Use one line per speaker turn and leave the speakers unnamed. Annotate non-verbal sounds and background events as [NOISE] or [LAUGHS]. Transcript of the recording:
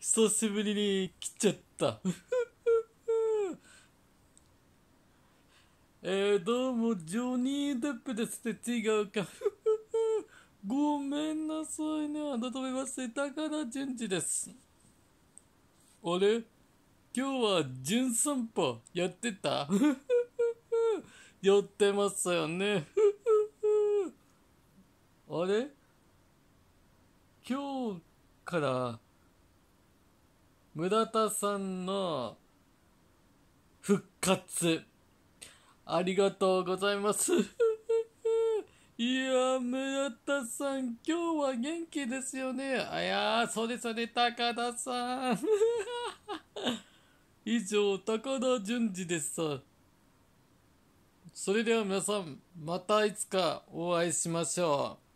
久
しぶりに来ちゃった。[LAUGHS] えー、どうも、ジョニー・デップですって違うか。[LAUGHS] ごめんなさいね。改めまして、高田純次です。あれ今日は純散歩やってたや [LAUGHS] ってますよね。あれ今日から村田さんの復活。ありがとうございます。[LAUGHS] いや村田さん、今日は元気ですよね。あやそうですよね、高田さん。[LAUGHS] 以上、高田淳二ですそれでは皆さん、またいつかお会いしましょう。